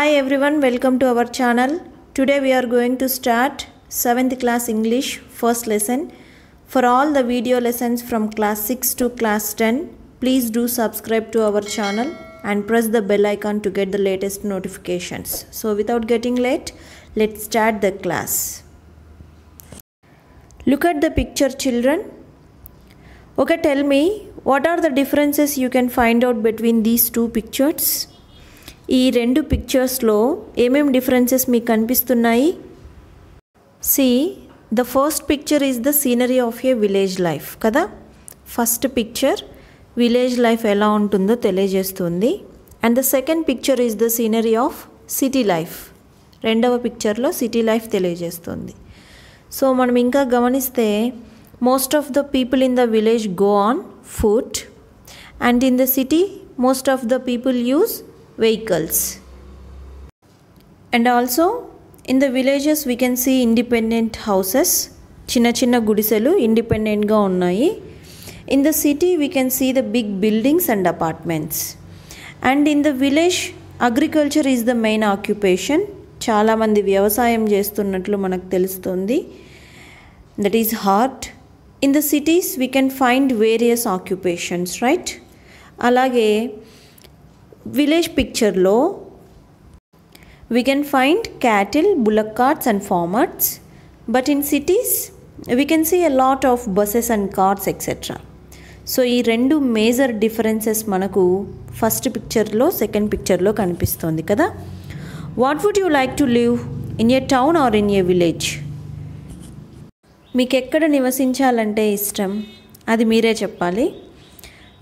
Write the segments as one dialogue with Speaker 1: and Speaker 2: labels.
Speaker 1: Hi everyone, welcome to our channel. Today we are going to start 7th class English first lesson. For all the video lessons from class 6 to class 10, please do subscribe to our channel and press the bell icon to get the latest notifications. So without getting late, let's start the class. Look at the picture children. Okay, tell me, what are the differences you can find out between these two pictures? ఈ రెండు పిక్చర్స్లో ఏమేం differences మీకు కనిపిస్తున్నాయి see the first picture is the scenery of a village life కదా first picture village life ఎలా ఉంటుందో తెలియజేస్తుంది and the second picture is the scenery of city life రెండవ పిక్చర్లో సిటీ లైఫ్ తెలియజేస్తుంది సో మనం ఇంకా గమనిస్తే most of the people in the village go on foot and in the city most of the people use vehicles. And also in the villages we can see independent houses చిన్న చిన్న గుడిసెలు ఇండిపెండెంట్గా ఉన్నాయి in the city we can see the big buildings and apartments and in the village agriculture is the main occupation చాలామంది వ్యవసాయం చేస్తున్నట్లు మనకు తెలుస్తుంది that is heart in the cities we can find various occupations right అలాగే village పిక్చర్లో we can find cattle cattle, carts and farmers but in cities we can see a lot of buses and cars etcetera so ఈ రెండు major differences మనకు first పిక్చర్లో second పిక్చర్లో కనిపిస్తుంది కదా what would you like to live in a town or in a village మీకు ఎక్కడ నివసించాలంటే ఇష్టం అది మీరే చెప్పాలి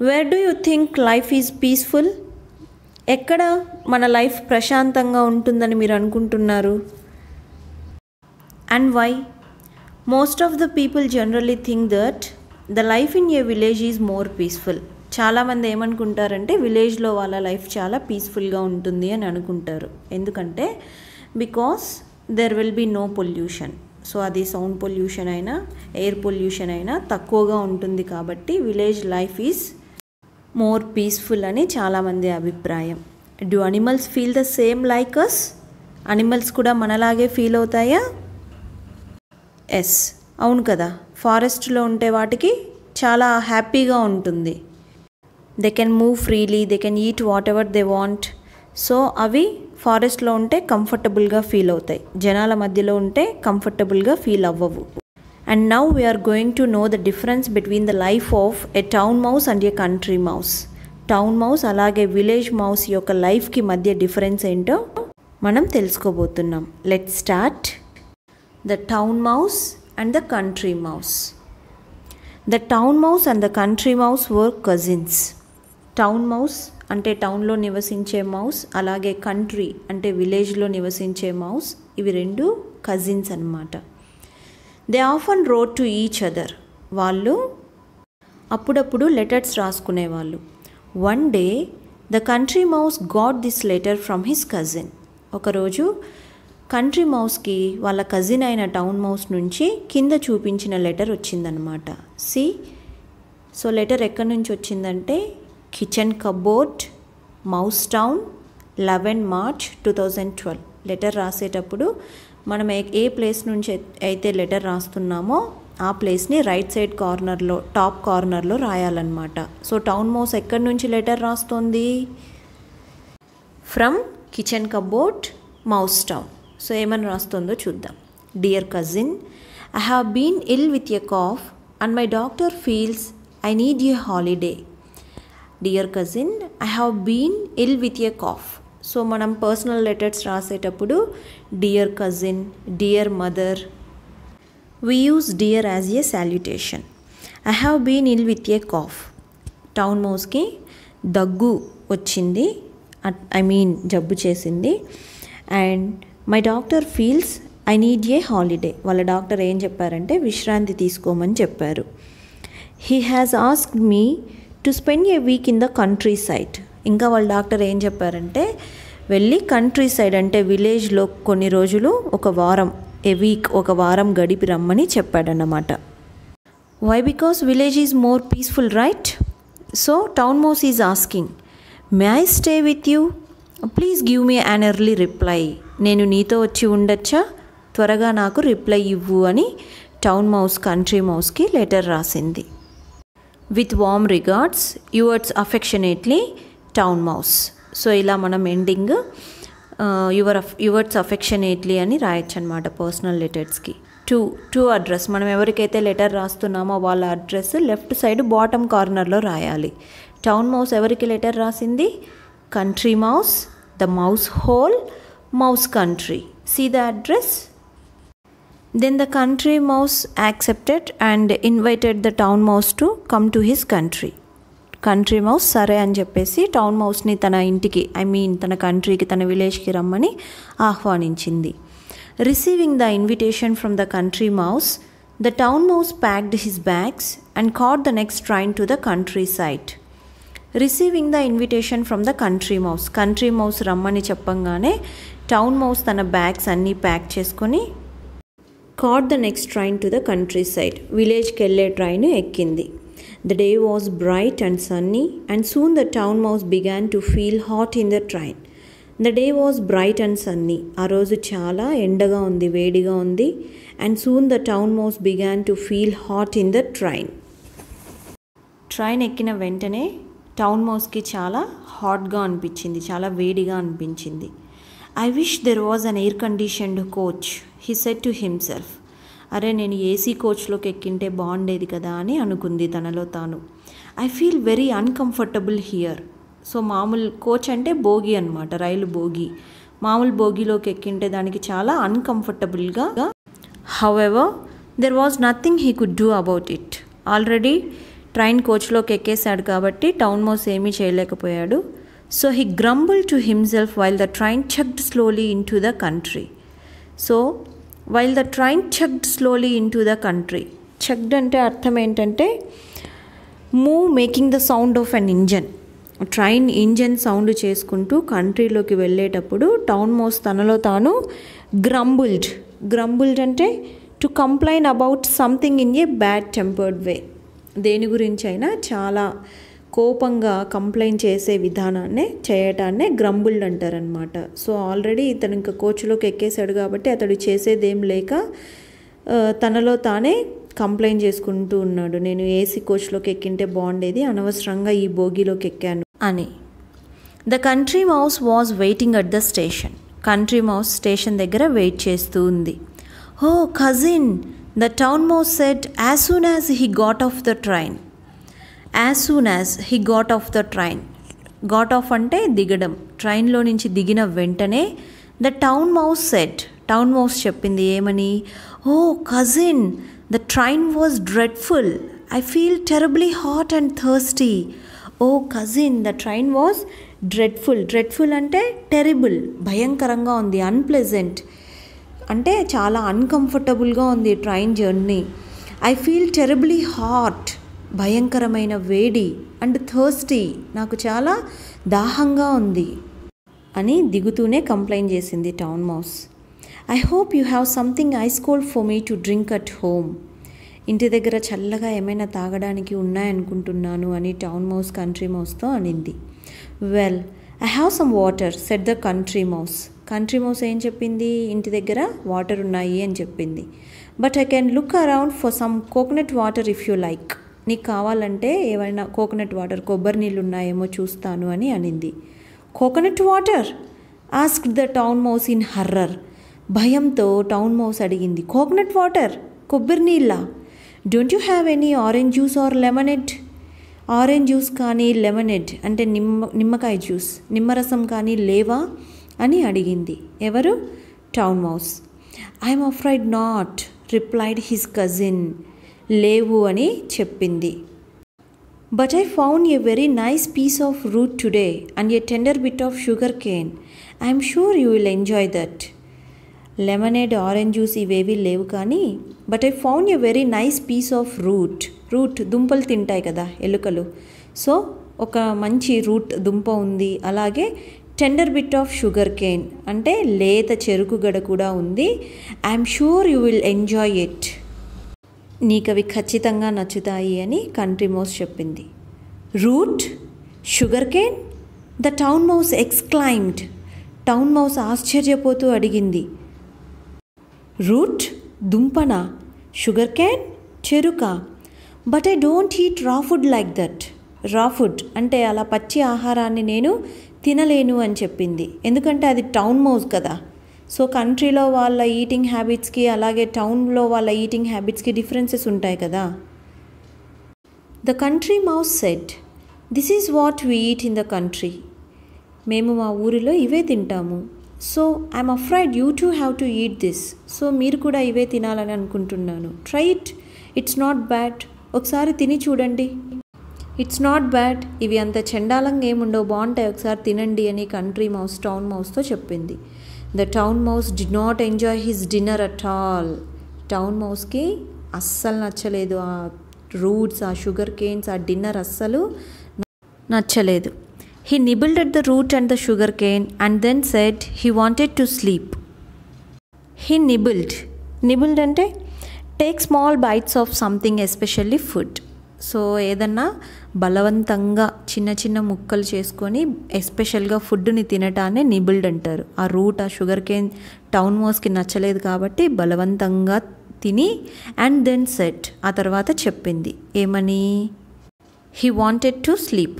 Speaker 1: where do you think life is peaceful ఎక్కడ మన లైఫ్ ప్రశాంతంగా ఉంటుందని మీరు అనుకుంటున్నారు and why most of the people generally think that the life in a village is more peaceful చాలామంది ఏమనుకుంటారంటే విలేజ్లో వాళ్ళ లైఫ్ చాలా పీస్ఫుల్గా ఉంటుంది అని అనుకుంటారు ఎందుకంటే because there will be no pollution so అది సౌండ్ పొల్యూషన్ అయినా ఎయిర్ పొల్యూషన్ అయినా తక్కువగా ఉంటుంది కాబట్టి village life is more peaceful అని చాలామంది అభిప్రాయం do animals feel the same like us animals కూడా మనలాగే ఫీల్ అవుతాయా ఎస్ అవును కదా ఫారెస్ట్లో ఉంటే వాటికి చాలా హ్యాపీగా ఉంటుంది they can move freely they can eat whatever they want so అవి ఫారెస్ట్లో ఉంటే కంఫర్టబుల్గా ఫీల్ అవుతాయి జనాల మధ్యలో ఉంటే కంఫర్టబుల్గా ఫీల్ అవ్వవు and now we are going to know the difference between the life of a town mouse and a country town mouse అలాగే విలేజ్ మౌస్ యొక్క లైఫ్కి మధ్య డిఫరెన్స్ ఏంటో మనం తెలుసుకోబోతున్నాం let start the town mouse and the country mouse the town mouse and the country mouse were cousins town mouse అంటే టౌన్లో నివసించే మౌస్ అలాగే కంట్రీ అంటే విలేజ్లో నివసించే మౌస్ ఇవి రెండు కజిన్స్ అన్నమాట they often wrote to each other వాళ్ళు అప్పుడప్పుడు లెటర్స్ రాసుకునేవాళ్ళు one day the country mouse got this letter from his cousin ఒకరోజు కంట్రీ మౌస్కి వాళ్ళ కజిన్ అయిన టౌన్ మౌస్ నుంచి కింద చూపించిన లెటర్ వచ్చిందనమాట సి సో లెటర్ ఎక్కడి నుంచి వచ్చిందంటే kitchen cupboard mouse town eleven March two thousand twelve letter రాసేటప్పుడు మనం ఏ ప్లేస్ నుంచి అయితే లెటర్ రాస్తున్నామో ఆ ప్లేస్ని రైట్ సైడ్ కార్నర్లో టాప్ కార్నర్లో రాయాలన్నమాట సో టౌన్ మోస్ ఎక్కడి నుంచి లెటర్ రాస్తుంది from kitchen cupboard mouse town so ఏమని రాస్తుందో చూద్దాం dear cousin I have been ill with a cough and my doctor feels I need a holiday dear cousin I have been ill with a cough so మనం personal letters రాసేటప్పుడు dear cousin dear mother we use dear as a salutation I have been ill with a cough town మౌస్కి దగ్గు వచ్చింది I mean జబ్బు చేసింది and my doctor feels I need a holiday వాళ్ళ doctor ఏం చెప్పారంటే విశ్రాంతి తీసుకోమని చెప్పారు he has asked me to spend a week in the countryside ఇంకా వాళ్ళ డాక్టర్ ఏం చెప్పారంటే వెళ్ళి కంట్రీ సైడ్ అంటే విలేజ్లో కొన్ని రోజులు ఒక వారం ఏ వీక్ ఒక వారం గడిపి రమ్మని చెప్పాడన్నమాట why because village is more peaceful right so town mouse is asking may I stay with you please give me an early reply నేను నీతో వచ్చి ఉండొచ్చా త్వరగా నాకు రిప్లై ఇవ్వు అని టౌన్ మౌస్ కంట్రీ మౌస్కి లెటర్ రాసింది with warm regards yours affectionately town mouse so ఇలా మనం ఎండింగ్ యువర్ అఫెక్షన్ అఫెక్షనేట్లీ అని రాయొచ్చు అనమాట పర్సనల్ లెటర్స్కి టూ టూ అడ్రస్ మనం ఎవరికైతే లెటర్ రాస్తున్నామో వాళ్ళ అడ్రస్ లెఫ్ట్ సైడ్ బాటమ్ కార్నర్లో రాయాలి టౌన్ మౌస్ ఎవరికి లెటర్ రాసింది country mouse the mouse hole mouse country see the address then the country mouse accepted and invited the town mouse to come to his country country mouse సరే అని చెప్పేసి town మౌస్ని తన ఇంటికి I mean తన కంట్రీకి తన విలేజ్కి రమ్మని ఆహ్వానించింది receiving the invitation from the country mouse the town mouse packed his bags and caught the next train to the countryside receiving the invitation from the country mouse country mouse రమ్మని చెప్పంగానే town mouse తన bags అన్నీ pack చేసుకొని caught the next train to the countryside విలేజ్కి వెళ్ళే train ఎక్కింది The day was bright and sunny, and soon the town mouse began to feel hot in the train. The day was bright and sunny ఆ రోజు చాలా ఎండగా ఉంది వేడిగా ఉంది and soon the town mouse began to feel hot in the train train ఎక్కిన వెంటనే town మౌస్కి చాలా హాట్గా అనిపించింది చాలా వేడిగా అనిపించింది I wish there was an air conditioned coach he said to himself అరే నేను ఏసీ కోచ్లోకి ఎక్కింటే బాగుండేది కదా అని అనుకుంది తనలో తాను I feel very uncomfortable here so మామూలు కోచ్ అంటే భోగి అనమాట రైలు భోగి మామూలు బోగిలోకి ఎక్కింటే దానికి చాలా అన్కంఫర్టబుల్గా however there was nothing he could do about it already train కోచ్లోకి ఎక్కేశాడు కాబట్టి టౌన్ మోస్ ఏమీ చేయలేకపోయాడు so he grumble to himself while the train chugged slowly into the country so while the train chugged slowly into the country chugged అంటే అర్థం ఏంటంటే move making the sound of an engine train engine sound చేసుకుంటూ కంట్రీలోకి వెళ్ళేటప్పుడు town మోస్ తనలో తాను grumbled grumbled అంటే to complain about something in a bad tempered way దేని గురించి అయినా చాలా కోపంగా కంప్లైంట్ చేసే విధానాన్నే చేయటాన్నే గ్రంబుల్డ్ అంటారనమాట సో ఆల్రెడీ ఇతను ఇంకా కోచ్లోకి ఎక్కేశాడు కాబట్టి అతడు చేసేదేం లేక తనలో తానే కంప్లైంట్ చేసుకుంటూ ఉన్నాడు నేను ఏసీ కోచ్లోకి ఎక్కింటే బాగుండేది అనవసరంగా ఈ బోగిలోకి ఎక్కాను అని the country mouse was waiting at the station country mouse station దగ్గర వెయిట్ చేస్తూ ఉంది oh cousin the town mouse said as soon as he got off the train as soon as he got off the train got off అంటే దిగడం ట్రైన్లో నుంచి దిగిన వెంటనే the town mouse said town mouse చెప్పింది ఏమని oh cousin the train was dreadful I feel terribly hot and thirsty oh cousin the train was dreadful dreadful అంటే terrible భయంకరంగా ఉంది అన్ప్లెజెంట్ అంటే చాలా అన్కంఫర్టబుల్గా ఉంది train journey I feel terribly hot భయంకరమైన వేడి అండ్ థర్స్టీ నాకు చాలా దాహంగా ఉంది అని దిగుతూనే కంప్లైంట్ చేసింది town mouse I hope you have something ice cold for me to drink at home ఇంటి దగ్గర చల్లగా ఏమైనా తాగడానికి ఉన్నాయనుకుంటున్నాను అని టౌన్ మౌస్ కంట్రీ మౌస్తో అనింది well I have some water said the country mouse country mouse ఏం చెప్పింది ఇంటి దగ్గర వాటర్ ఉన్నాయి అని చెప్పింది but I can look around for some coconut water if you like నీకు కావాలంటే ఏమైనా కోకోనట్ వాటర్ కొబ్బరి నీళ్ళు ఉన్నాయేమో చూస్తాను అని అనింది coconut water ask the town mouse in horror భయంతో టౌన్ మౌస్ అడిగింది కోకోనట్ వాటర్ కొబ్బరి నీళ్ళ don't you have any orange juice or lemonade orange juice కానీ లెమనెడ్ అంటే నిమ్మ నిమ్మకాయ జ్యూస్ నిమ్మరసం కానీ లేవా అని అడిగింది ఎవరు town mouse I'm afraid not replied his cousin లేవు అని చెప్పింది but I found a very nice piece of root today and a tender bit of sugar cane I'm sure you will enjoy that lemonade orange juice ఇవేవి లేవు కానీ but I found a very nice piece of root root దుంపలు తింటాయి కదా ఎలుకలు so ఒక మంచి route దుంప ఉంది అలాగే tender bit of sugar cane అంటే లేత చెరుకు గడ కూడా ఉంది I'm sure you will enjoy it నీకు అవి ఖచ్చితంగా నచ్చుతాయి అని కంట్రీ మౌస్ చెప్పింది root sugar cane the town mouse exclaimed town mouse ఆశ్చర్యపోతూ అడిగింది రూట్ దుంపన షుగర్ క్యాన్ చెరుక but I don't eat raw food like that raw food అంటే అలా పచ్చి ఆహారాన్ని నేను తినలేను అని చెప్పింది ఎందుకంటే అది టౌన్ మౌస్ కదా సో కంట్రీలో వాళ్ళ ఈటింగ్ హ్యాబిట్స్కి అలాగే టౌన్లో వాళ్ళ ఈటింగ్ హ్యాబిట్స్కి డిఫరెన్సెస్ ఉంటాయి కదా the country mouse said this is what we eat in the country మేము మా ఊరిలో ఇవే తింటాము so I'm afraid you too have to eat this so మీరు కూడా ఇవే తినాలని అనుకుంటున్నాను try it it's not bad ఒకసారి తిని చూడండి ఇట్స్ నాట్ బ్యాడ్ ఇవి అంత చెండాలంగా ఏముండవు బాగుంటాయి ఒకసారి తినండి అని కంట్రీ మౌస్ టౌన్ మౌస్తో చెప్పింది the town mouse did not enjoy his dinner at all town మౌస్కి అస్సలు నచ్చలేదు ఆ రూట్స్ ఆ షుగర్ కేన్స్ ఆ డిన్నర్ అస్సలు నచ్చలేదు he nibbled at the root and the sugar cane and then said he wanted to sleep he nibbled nibbled అంటే take small bites of something especially food so ఏదన్నా బలవంతంగా చిన్న చిన్న ముక్కలు చేసుకొని ఎస్పెషల్గా ఫుడ్ని తినటాన్ని నిబిల్డ్ అంటారు ఆ రూట్ ఆ షుగర్ కేన్ టౌన్ మోస్కి నచ్చలేదు కాబట్టి బలవంతంగా తిని అండ్ దెన్ సెట్ ఆ తర్వాత చెప్పింది ఏమని హీ వాంటెడ్ టు స్లీప్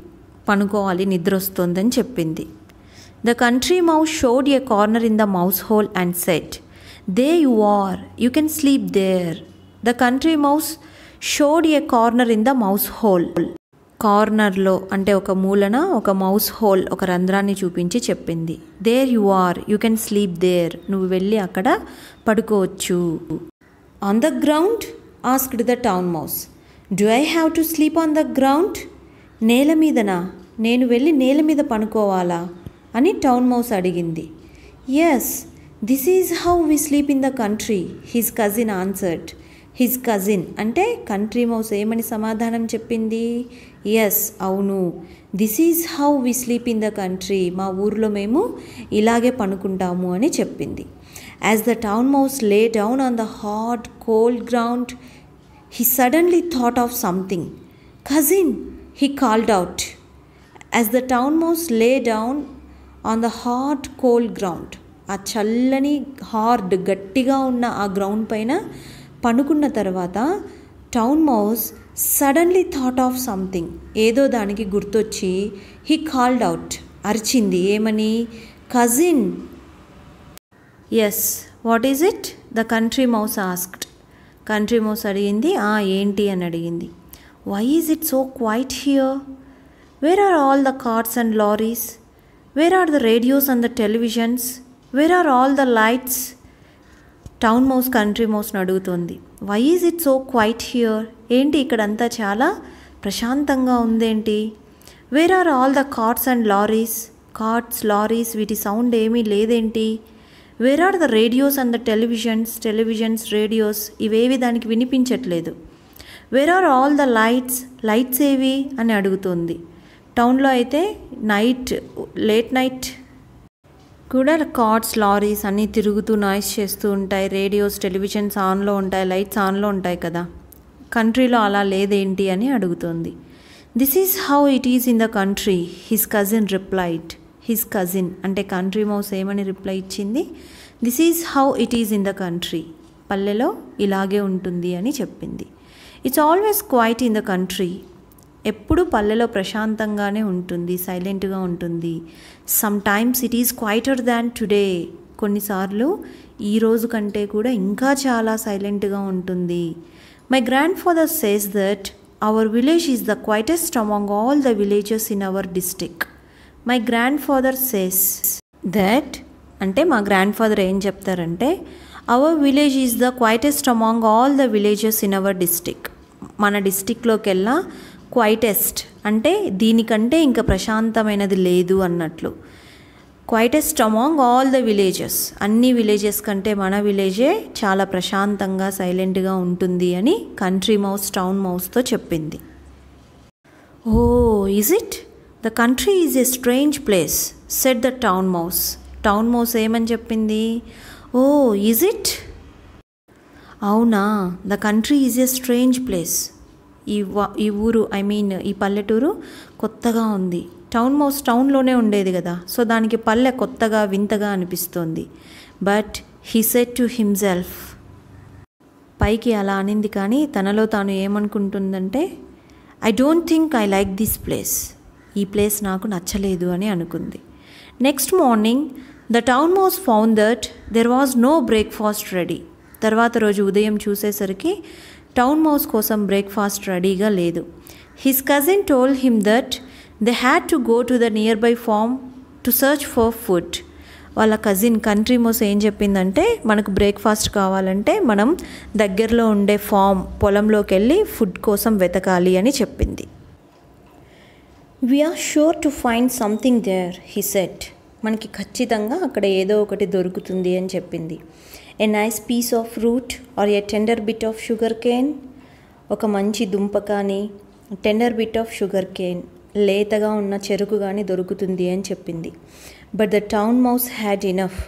Speaker 1: పనుకోవాలి నిద్ర వస్తుందని చెప్పింది the country mouse showed a corner in the mouse hole and said there you are you can sleep there the country mouse showed a corner in the mouse hole కార్నర్లో అంటే ఒక మూలన ఒక mouse whole ఒక రంధ్రాన్ని చూపించి చెప్పింది there you are you can sleep there నువ్వు వెళ్ళి అక్కడ పడుకోవచ్చు on the ground asked the town mouse do I have to sleep on the ground నేల మీదనా నేను వెళ్ళి నేల మీద పనుకోవాలా అని టౌన్ మౌస్ అడిగింది yes this is how we sleep in the country his cousin answered his cousin అంటే కంట్రీ మౌస్ ఏమని సమాధానం చెప్పింది ఎస్ అవును this is how we sleep in the country మా ఊర్లో మేము ఇలాగే పనుకుంటాము అని చెప్పింది as the town mouse lay down on the hard cold ground he suddenly thought of something cousin he called out as the town mouse lay down on the hard cold ground ఆ చల్లని hard గట్టిగా ఉన్న ఆ ground పైన పనుకున్న తర్వాత town mouse suddenly thought of something ఏదో దానికి గుర్తొచ్చి హీ కాల్డ్ అవుట్ అరిచింది ఏమని cousin yes what is it the country mouse asked country mouse అడిగింది ఆ ఏంటి అని అడిగింది why is it so quiet here where are all the cars and lorries where are the radios and the televisions where are all the lights town mouse country మోస్ని అడుగుతుంది why is it so quiet here ఏంటి ఇక్కడంతా చాలా ప్రశాంతంగా ఉందేంటి where are all the carts and lorries carts lorries వీటి sound ఏమీ లేదేంటి where are the radios and the televisions televisions radios ఇవేవి దానికి వినిపించట్లేదు where are all the lights lights ఏవి అని అడుగుతుంది టౌన్లో అయితే నైట్ లేట్ నైట్ కూడా కార్డ్స్ లారీస్ అన్నీ తిరుగుతూ నాయిస్ చేస్తూ ఉంటాయి రేడియోస్ టెలివిజన్స్ ఆన్లో ఉంటాయి లైట్స్ ఆన్లో ఉంటాయి కదా కంట్రీలో అలా లేదేంటి అని అడుగుతుంది this is how it is in the country his cousin replied his cousin అంటే కంట్రీ మౌస్ ఏమని రిప్లై ఇచ్చింది this is how it is in the country పల్లెలో ఇలాగే ఉంటుంది అని చెప్పింది it's always quiet in the country ఎప్పుడు పల్లెలో ప్రశాంతంగానే ఉంటుంది సైలెంట్గా ఉంటుంది sometimes it is quieter than today కొన్నిసార్లు ఈ రోజు కంటే కూడా ఇంకా చాలా సైలెంట్గా ఉంటుంది my grandfather says that hour village is the quietest among all the villages in our district my grandfather says that అంటే మా గ్రాండ్ ఫాదర్ ఏం చెప్తారంటే our village is the quietest among all the villages in our district మన డిస్టిక్లోకెల్లా quietest అంటే దీనికంటే ఇంకా ప్రశాంతమైనది లేదు అన్నట్లు quietest among all the villages అన్ని విలేజెస్ కంటే మన విలేజే చాలా ప్రశాంతంగా సైలెంట్గా ఉంటుంది అని కంట్రీ మౌస్ టౌన్ మౌస్తో చెప్పింది oh is it the country is a strange place said the town mouse town mouse ఏమని చెప్పింది ఓ ఈజ్ ఇట్ అవునా the country is a strange place ఈ ఈ ఊరు ఐ మీన్ ఈ పల్లెటూరు కొత్తగా ఉంది టౌన్ మోస్ట్ టౌన్లోనే ఉండేది కదా సో దానికి పల్లె కొత్తగా వింతగా అనిపిస్తోంది but he said to himself పైకి అలా అనింది కానీ తనలో తాను ఏమనుకుంటుందంటే I don't think I like this place ఈ ప్లేస్ నాకు నచ్చలేదు అని అనుకుంది next morning the town mouse found that there was no breakfast ready తర్వాత రోజు ఉదయం చూసేసరికి టౌన్ మౌస్ కోసం బ్రేక్ఫాస్ట్ రెడీగా లేదు his cousin told him that they had to go to the nearby farm to search for food వాళ్ళ cousin country mouse ఏం చెప్పిందంటే మనకు బ్రేక్ఫాస్ట్ కావాలంటే మనం దగ్గరలో ఉండే ఫామ్ పొలంలోకి వెళ్ళి ఫుడ్ కోసం వెతకాలి అని చెప్పింది we're sure to find something there he said మనకి ఖచ్చితంగా అక్కడ ఏదో ఒకటి దొరుకుతుంది అని చెప్పింది a nice piece of fruit or a tender bit of sugar cane ఒక మంచి దుంప కానీ tender bit of sugar cane లేతగా ఉన్న చెరుకు కానీ దొరుకుతుంది అని చెప్పింది but the town mouse had enough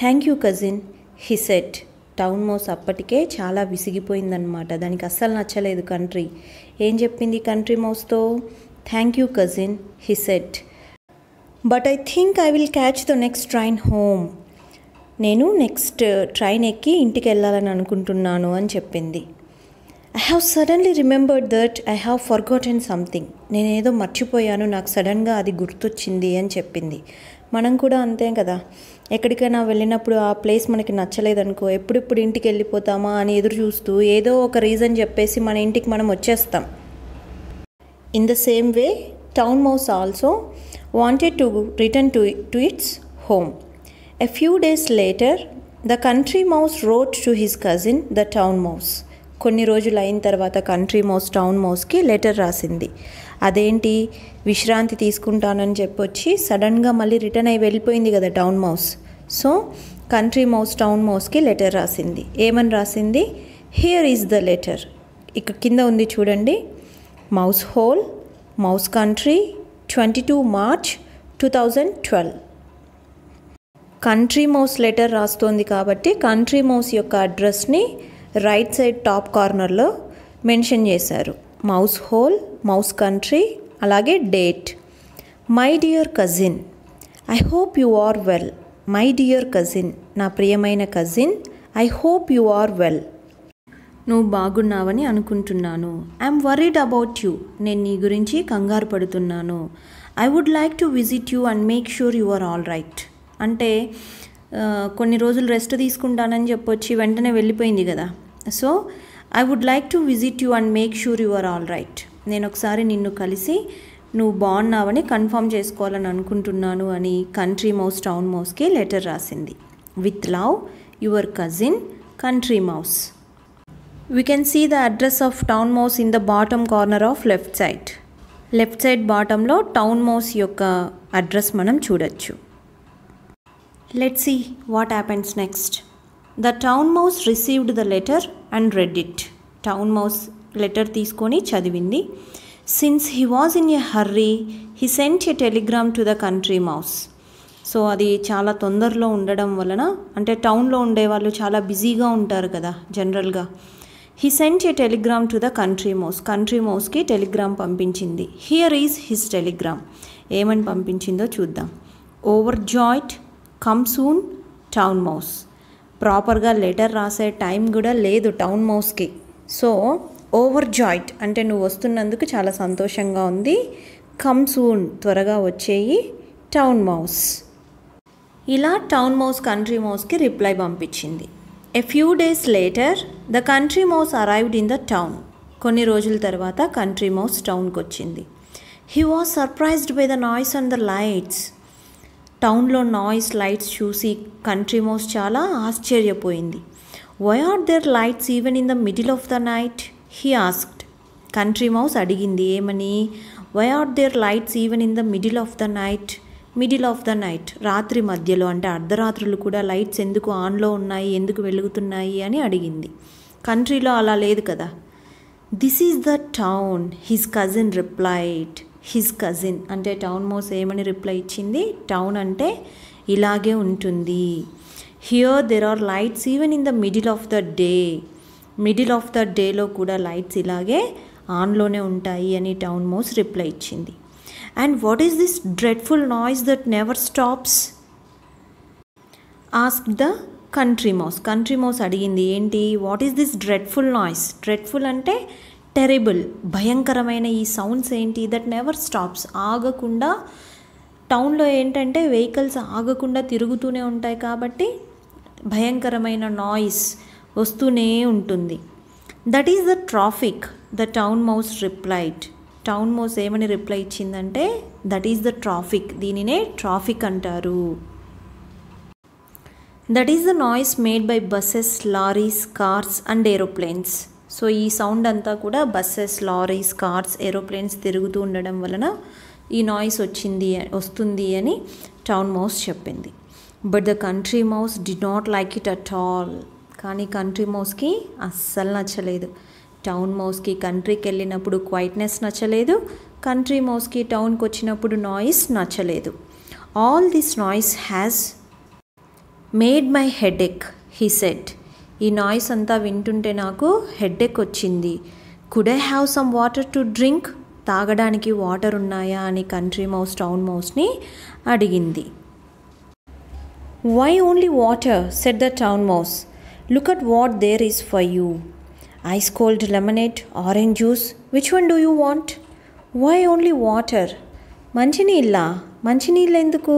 Speaker 1: thank you cousin he said town mouse అప్పటికే చాలా విసిగిపోయిందనమాట దానికి అస్సలు నచ్చలేదు కంట్రీ ఏం చెప్పింది కంట్రీ మౌస్తో thank you cousin he said but I think I will catch the next train home నేను నెక్స్ట్ ట్రైన్ uh, ఎక్కి ఇంటికి వెళ్ళాలని అనుకుంటున్నాను అని చెప్పింది I have suddenly remembered that I have forgotten something నేనేదో మర్చిపోయాను నాకు సడన్గా అది గుర్తొచ్చింది అని చెప్పింది మనం కూడా అంతే కదా ఎక్కడికైనా వెళ్ళినప్పుడు ఆ ప్లేస్ మనకి నచ్చలేదనుకో ఎప్పుడెప్పుడు ఇంటికి వెళ్ళిపోతామా అని ఎదురు చూస్తూ ఏదో ఒక రీజన్ చెప్పేసి మన ఇంటికి మనం వచ్చేస్తాం in the same way town mouse also wanted to return to to its home A few days later, the country mouse wrote to his cousin, the town mouse. కొన్ని రోజులు అయిన తర్వాత కంట్రీ మౌస్ టౌన్ మౌస్కి letter రాసింది అదేంటి విశ్రాంతి తీసుకుంటానని చెప్పొచ్చి సడన్గా మళ్ళీ రిటర్న్ అయి వెళ్ళిపోయింది కదా town mouse so country mouse town మౌస్కి లెటర్ రాసింది ఏమని రాసింది హియర్ ఈజ్ ద లెటర్ ఇక కింద ఉంది చూడండి mouse hole mouse country twenty two March two thousand twelve country mouse letter రాస్తోంది కాబట్టి కంట్రీ మౌస్ యొక్క అడ్రస్ని రైట్ సైడ్ టాప్ కార్నర్లో మెన్షన్ చేశారు మౌస్ హోల్ మౌస్ కంట్రీ అలాగే date my dear cousin I hope you are well my dear cousin నా ప్రియమైన cousin I hope you are well నువ్వు బాగున్నావని అనుకుంటున్నాను ఐఎమ్ వరీడ్ అబౌట్ యూ నేను నీ గురించి కంగారు పడుతున్నాను I would like to visit you and make sure you are all right అంటే కొన్ని రోజులు రెస్ట్ తీసుకుంటానని చెప్పొచ్చి వెంటనే వెళ్ళిపోయింది కదా so I would like to visit you and make sure you are all right నేను ఒకసారి నిన్ను కలిసి నువ్వు బాగున్నావని కన్ఫర్మ్ చేసుకోవాలని అనుకుంటున్నాను అని కంట్రీ మౌస్ టౌన్ మౌస్కి లెటర్ రాసింది with love your cousin country mouse we can see the address of town mouse in the bottom corner of left side left side బాటంలో టౌన్ మౌస్ యొక్క అడ్రస్ మనం చూడొచ్చు Let's see what happens next the town mouse received the letter and read it town mouse letter తీసుకొని చదివింది since he was in a hurry he sent a telegram to the country mouse so అది చాలా తొందరలో ఉండడం వలన అంటే టౌన్లో ఉండే వాళ్ళు చాలా బిజీగా ఉంటారు కదా జనరల్గా he sent a telegram to the country mouse country మౌస్కి టెలిగ్రామ్ పంపించింది హియర్ ఈజ్ హిస్ టెలిగ్రామ్ ఏమని పంపించిందో చూద్దాం overjoyed come soon town mouse ప్రాపర్గా లెటర్ రాసే టైం కూడా లేదు టౌన్ మౌస్కి సో ఓవర్ జాయిట్ అంటే నువ్వు వస్తున్నందుకు చాలా సంతోషంగా ఉంది కమ్ సూన్ త్వరగా వచ్చేయి టౌన్ మౌస్ ఇలా టౌన్ మౌస్ కంట్రీ మౌస్కి రిప్లై పంపించింది a few days later the country mouse arrived in the town కొన్ని రోజుల తర్వాత కంట్రీ మౌస్ టౌన్కి వచ్చింది he was surprised by the noise and the lights టౌన్లో నాయిస్ లైట్స్ చూసి కంట్రీ మోస్ట్ చాలా ఆశ్చర్యపోయింది why are there lights even in the middle of the night he asked country mouse అడిగింది ఏమని why are there lights even in the middle of the night middle of the night రాత్రి మధ్యలో అంటే అర్ధరాత్రులు కూడా lights ఎందుకు ఆన్లో ఉన్నాయి ఎందుకు వెలుగుతున్నాయి అని అడిగింది కంట్రీలో అలా లేదు కదా this is the town his cousin replied his cousin అంటే టౌన్ మోస్ ఏమని రిప్లై ఇచ్చింది టౌన్ అంటే ఇలాగే ఉంటుంది here there are lights even in the middle of the day middle of the డేలో కూడా లైట్స్ ఇలాగే ఆన్లోనే ఉంటాయి అని టౌన్ మోస్ రిప్లై ఇచ్చింది and what is this dreadful noise that never stops ask the country mouse country mouse అడిగింది ఏంటి what is this dreadful noise dreadful అంటే టెరిబుల్ భయంకరమైన ఈ సౌండ్స్ ఏంటి దట్ నెవర్ స్టాప్స్ ఆగకుండా టౌన్లో ఏంటంటే వెహికల్స్ ఆగకుండా తిరుగుతూనే ఉంటాయి కాబట్టి భయంకరమైన నాయిస్ వస్తూనే ఉంటుంది that is the traffic the town mouse replied town mouse ఏమని రిప్లై ఇచ్చిందంటే దట్ ఈస్ ద ట్రాఫిక్ దీనినే ట్రాఫిక్ అంటారు that is the noise made by buses lorries cars and aeroplanes so ఈ సౌండ్ అంతా కూడా బస్సెస్ లారీస్ కార్స్ ఏరోప్లేన్స్ తిరుగుతూ ఉండడం వలన ఈ నాయిస్ వచ్చింది వస్తుంది అని టౌన్ మౌస్ చెప్పింది but the country mouse did not like it at all కానీ కంట్రీ మౌస్కి అస్సలు నచ్చలేదు టౌన్ మౌస్కి కంట్రీకి వెళ్ళినప్పుడు క్వైట్నెస్ నచ్చలేదు కంట్రీ మౌస్కి టౌన్కి వచ్చినప్పుడు నాయిస్ నచ్చలేదు all this noise has made my headache he said ఈ నాయిస్ అంతా వింటుంటే నాకు హెడ్ఎక్ వచ్చింది could I have some water to drink తాగడానికి వాటర్ ఉన్నాయా అని కంట్రీ మౌస్ టౌన్ మౌస్ని అడిగింది why only water said the town mouse look at what there is for you ice cold lemonade orange juice which one do you want why only water మంచినీళ్ళా మంచినీళ్ళు ఎందుకు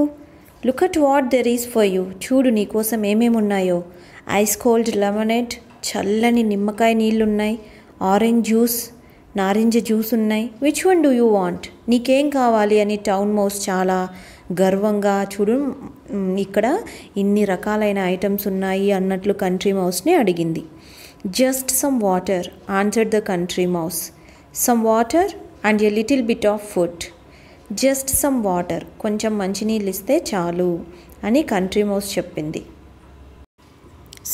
Speaker 1: look at what there is for you చూడు నీకోసం ఏమేమి ఉన్నాయో ice cold lemonade చల్లని నిమ్మకాయ నీళ్ళు ఉన్నాయి ఆరెంజ్ జ్యూస్ నారింజ జ్యూస్ ఉన్నాయి which one do you want నీకేం కావాలి అని టౌన్ మౌస్ చాలా గర్వంగా చూడు ఇక్కడ ఇన్ని రకాలైన ఐటమ్స్ ఉన్నాయి అన్నట్లు కంట్రీ మౌస్ని అడిగింది just some water answered the country mouse some water and a little bit of food just some water కొంచెం మంచినీళ్ళు ఇస్తే చాలు అని కంట్రీ మౌస్ చెప్పింది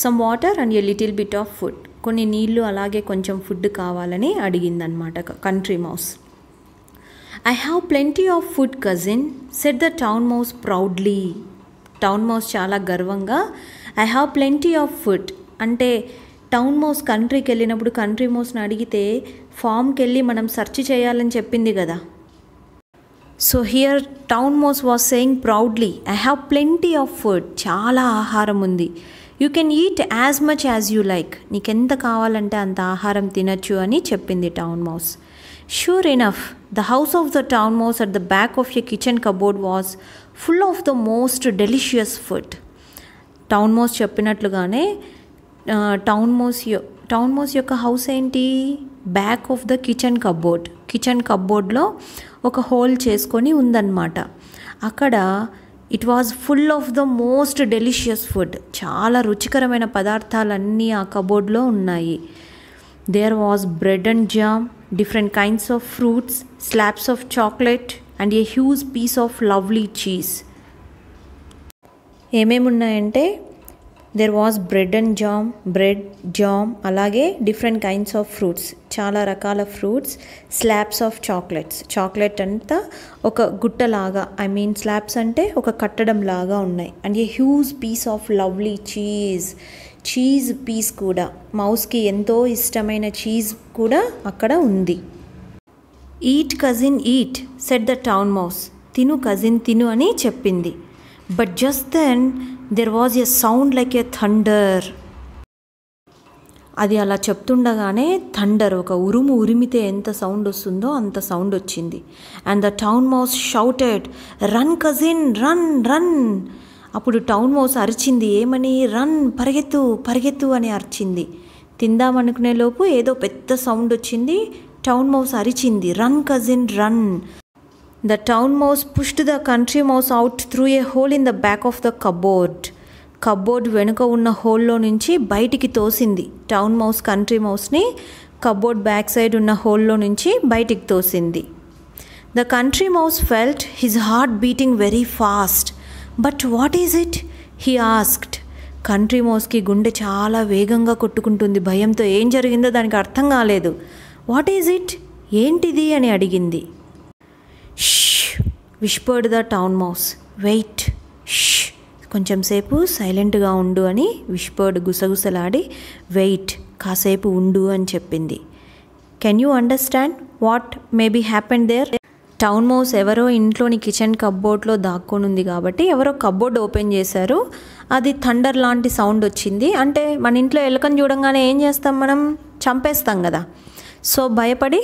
Speaker 1: some water and a little bit of food కొన్ని నీళ్ళు అలాగే కొంచెం ఫుడ్ కావాలని అడిగిందనమాట country mouse I have plenty of food cousin said the town mouse proudly town mouse చాలా గర్వంగా I have plenty of food అంటే టౌన్ మౌస్ కంట్రీకి వెళ్ళినప్పుడు కంట్రీ మౌస్ని అడిగితే ఫామ్కి వెళ్ళి మనం సెర్చ్ చేయాలని చెప్పింది కదా so here town mouse was saying proudly I have plenty of food చాలా ఆహారం ఉంది you can eat as much as you like నీకు ఎంత కావాలంటే అంత ఆహారం తినచ్చు అని చెప్పింది town mouse sure enough the house of the town mouse at the back of your kitchen cupboard was full of the most delicious food town mouse చెప్పినట్లుగానే town mouse town mouse యొక్క హౌస్ ఏంటి back of the kitchen cupboard kitchen కబోర్డ్లో ఒక hole చేసుకొని ఉందన్నమాట అక్కడ it was full of the most delicious food చాలా రుచికరమైన పదార్థాలన్నీ ఆ కబోర్డ్లో ఉన్నాయి there was bread and jam different kinds of fruits slabs of chocolate and a huge piece of lovely cheese ఏమేమి ఉన్నాయంటే there was bread and jam bread jam అలాగే different kinds of fruits చాలా రకాల fruits slabs of chocolates chocolate అంతా ఒక గుట్టలాగా I mean slabs అంటే ఒక కట్టడం లాగా ఉన్నాయి and a huge piece of lovely cheese cheese piece కూడా మౌస్కి ఎంతో ఇష్టమైన చీజ్ కూడా అక్కడ ఉంది eat cousin eat said the town mouse తిను కజిన్ తిను అని చెప్పింది but just then there was a sound like a thunder అది అలా చెప్తుండగానే థండర్ ఒక ఉరుము ఉరిమితే ఎంత సౌండ్ వస్తుందో అంత సౌండ్ వచ్చింది and the town mouse shouted run cousin run run అప్పుడు టౌన్ మౌస్ అరిచింది ఏమని రన్ పరిగెత్తు పరిగెత్తు అని అరిచింది తిందామనుకునే లోపు ఏదో పెద్ద సౌండ్ వచ్చింది టౌన్ మౌస్ అరిచింది run cousin run the town mouse pushed the country mouse out through a hole in the back of the cupboard cupboard వెనుక ఉన్న హోల్లో నుంచి బయటికి తోసింది టౌన్ మౌస్ కంట్రీ మౌస్ని కబోర్డ్ బ్యాక్ సైడ్ ఉన్న హోల్లో నుంచి బయటికి తోసింది the country mouse felt his heart beating very fast but what is it he asked country మౌస్కి గుండె చాలా వేగంగా కొట్టుకుంటుంది భయంతో ఏం జరిగిందో దానికి అర్థం కాలేదు వాట్ ఈజ్ ఇట్ ఏంటిది అని అడిగింది whispered the town mouse wait ష్ కొంచెం సేపు సైలెంట్గా ఉండు అని విష్పర్డ్ గుసగుసలాడి వెయిట్ కాసేపు ఉండు అని చెప్పింది can you understand what may be happen there town mouse ఎవరో ఇంట్లోని కిచెన్ కబ్బోర్డ్లో దాక్కునుంది కాబట్టి ఎవరో కబ్బోర్డ్ ఓపెన్ చేశారు అది థండర్ లాంటి సౌండ్ వచ్చింది అంటే మన ఇంట్లో ఎలకని చూడంగానే ఏం చేస్తాం మనం చంపేస్తాం కదా సో భయపడి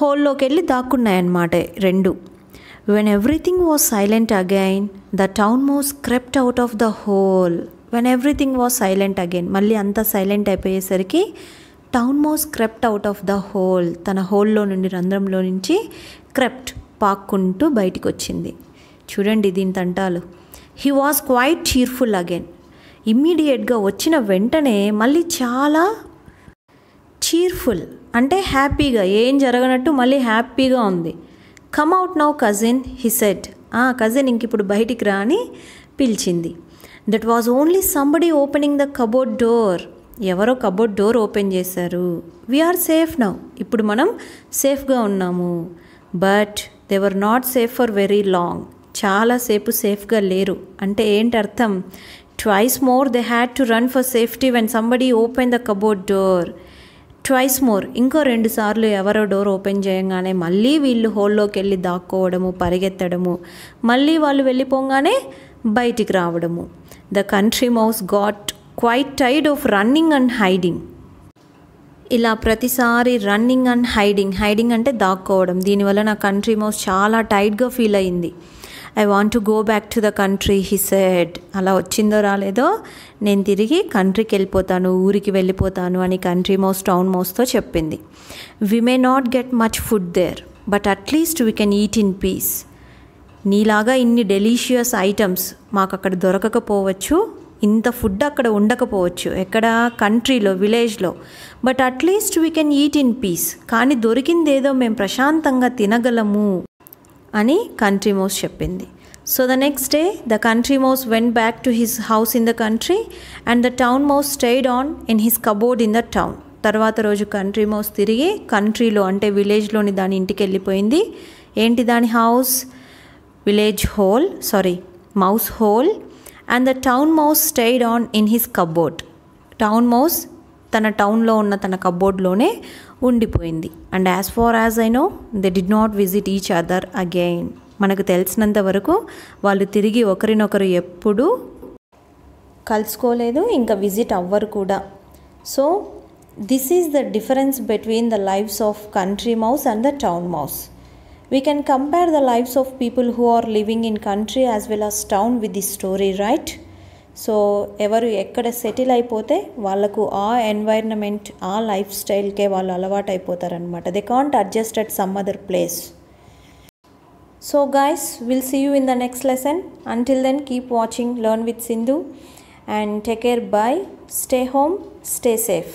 Speaker 1: హోల్లోకి వెళ్ళి దాక్కున్నాయన్నమాట రెండు when everything was silent again the town mouse crept out of the hole when everything was silent again మళ్ళీ అంత సైలెంట్ అయిపోయేసరికి town mouse crept out of the hole తన హోల్లో నుండి రంధ్రంలో నుంచి క్రెప్ట్ పాక్కుంటూ బయటికి వచ్చింది చూడండి దీని తంటాలు he was quite cheerful again ఇమ్మీడియట్గా వచ్చిన వెంటనే మళ్ళీ చాలా చీర్ఫుల్ అంటే హ్యాపీగా ఏం జరగనట్టు మళ్ళీ హ్యాపీగా ఉంది come out now cousin he said ఆ కజిన్ ఇంక ఇప్పుడు బయటికి రా అని పిలిచింది that was only somebody opening the cupboard door ఎవరో కబోర్డ్ డోర్ ఓపెన్ చేశారు వీఆర్ సేఫ్ నౌ ఇప్పుడు మనం సేఫ్గా ఉన్నాము but they were not safe for very long చాలాసేపు సేఫ్గా లేరు అంటే ఏంటి అర్థం twice more they had to run for safety when somebody open the cupboard door twice more ఇంకో రెండు సార్లు ఎవరో డోర్ ఓపెన్ చేయగానే మళ్ళీ వీళ్ళు హోల్లోకి వెళ్ళి దాక్కోవడము పరిగెత్తడము మళ్ళీ వాళ్ళు వెళ్ళిపోగానే బయటికి రావడము the country mouse got quite టైడ్ ఆఫ్ రన్నింగ్ అండ్ హైడింగ్ ఇలా ప్రతిసారి రన్నింగ్ అండ్ హైడింగ్ హైడింగ్ అంటే దాక్కోవడం దీనివల్ల నా కంట్రీ మౌస్ చాలా టైట్గా ఫీల్ అయింది I want to go back to the country he said అలా వచ్చిందో రాలేదో నేను తిరిగి కంట్రీకి వెళ్ళిపోతాను ఊరికి వెళ్ళిపోతాను అని కంట్రీ మోస్ టౌన్ మోస్తో చెప్పింది we may not get much food there but at least we can eat in peace నీలాగా ఇన్ని డెలీషియస్ ఐటమ్స్ మాకు అక్కడ దొరకకపోవచ్చు ఇంత ఫుడ్ అక్కడ ఉండకపోవచ్చు ఎక్కడ కంట్రీలో విలేజ్లో but at least we can eat in peace కానీ దొరికిందేదో మేము ప్రశాంతంగా తినగలము అని కంట్రీ మోస్ చెప్పింది so the next day the country mouse went back to his house in the country and the town mouse stayed on in his cupboard in the town తర్వాత రోజు country mouse తిరిగి కంట్రీలో అంటే విలేజ్లోని దాని ఇంటికి వెళ్ళిపోయింది ఏంటి దాని house village hole sorry mouse hole and the town mouse stayed on in his cupboard town mouse తన టౌన్లో ఉన్న తన కబోర్డ్లోనే ఉండిపోయింది and as far as I know they did not visit each other again మనకు తెలిసినంత వరకు వాళ్ళు తిరిగి ఒకరినొకరు ఎప్పుడూ కలుసుకోలేదు ఇంకా విజిట్ అవ్వరు కూడా so this is the difference between the lives of country mouse and the town mouse we can compare the lives of people who are living in country as well as town with this story right సో ఎవరు ఎక్కడ settle అయిపోతే వాళ్ళకు ఆ ఎన్వైర్నమెంట్ ఆ life స్టైల్కే వాళ్ళు అలవాటు అయిపోతారనమాట they can't adjust at some other place so guys will see you in the next lesson until then keep watching learn with Sindhu and take care bye stay home stay safe